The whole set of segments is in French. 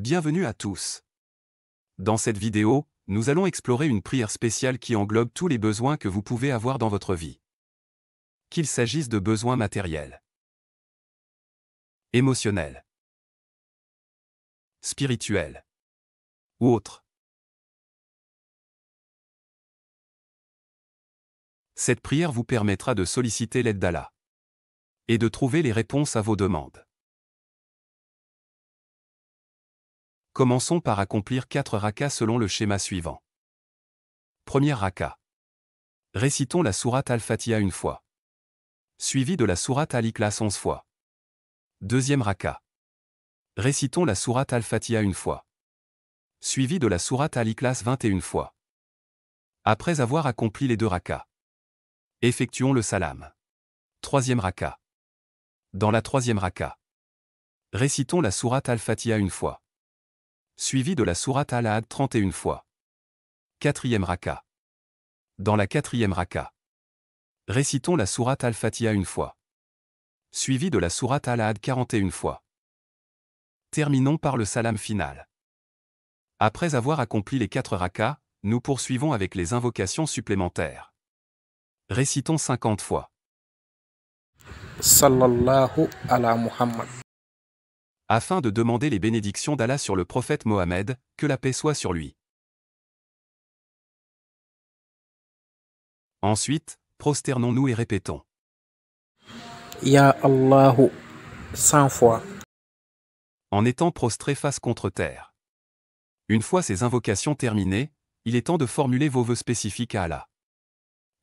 Bienvenue à tous. Dans cette vidéo, nous allons explorer une prière spéciale qui englobe tous les besoins que vous pouvez avoir dans votre vie. Qu'il s'agisse de besoins matériels, émotionnels, spirituels ou autres. Cette prière vous permettra de solliciter l'aide d'Allah et de trouver les réponses à vos demandes. Commençons par accomplir quatre rakas selon le schéma suivant. Première raka. Récitons la sourate Al-Fatiha une fois. Suivi de la sourate al iklas onze fois. Deuxième raka. Récitons la sourate Al-Fatiha une fois. Suivi de la sourate al et vingt-et-une fois. Après avoir accompli les deux rakas. Effectuons le salam. Troisième raka. Dans la troisième raka. Récitons la sourate Al-Fatiha une fois suivi de la sourate al ad 31 fois. Quatrième raka. Dans la quatrième raka. Récitons la sourate Al-Fatiha une fois. Suivi de la sourate al ad 41 fois. Terminons par le salam final. Après avoir accompli les quatre rakas, nous poursuivons avec les invocations supplémentaires. Récitons 50 fois afin de demander les bénédictions d'Allah sur le prophète Mohammed, que la paix soit sur lui. Ensuite, prosternons-nous et répétons. Ya Allahu, fois. En étant prostré face contre terre. Une fois ces invocations terminées, il est temps de formuler vos vœux spécifiques à Allah.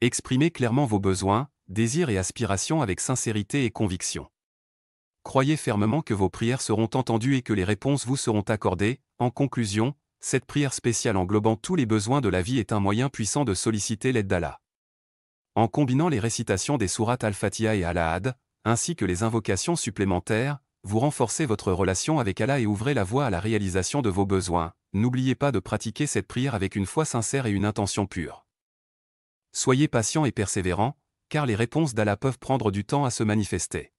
Exprimez clairement vos besoins, désirs et aspirations avec sincérité et conviction croyez fermement que vos prières seront entendues et que les réponses vous seront accordées. En conclusion, cette prière spéciale englobant tous les besoins de la vie est un moyen puissant de solliciter l'aide d'Allah. En combinant les récitations des sourates Al-Fatiha et Al-Ahad, ainsi que les invocations supplémentaires, vous renforcez votre relation avec Allah et ouvrez la voie à la réalisation de vos besoins. N'oubliez pas de pratiquer cette prière avec une foi sincère et une intention pure. Soyez patient et persévérant, car les réponses d'Allah peuvent prendre du temps à se manifester.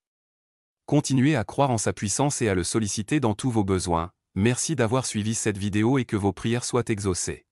Continuez à croire en sa puissance et à le solliciter dans tous vos besoins. Merci d'avoir suivi cette vidéo et que vos prières soient exaucées.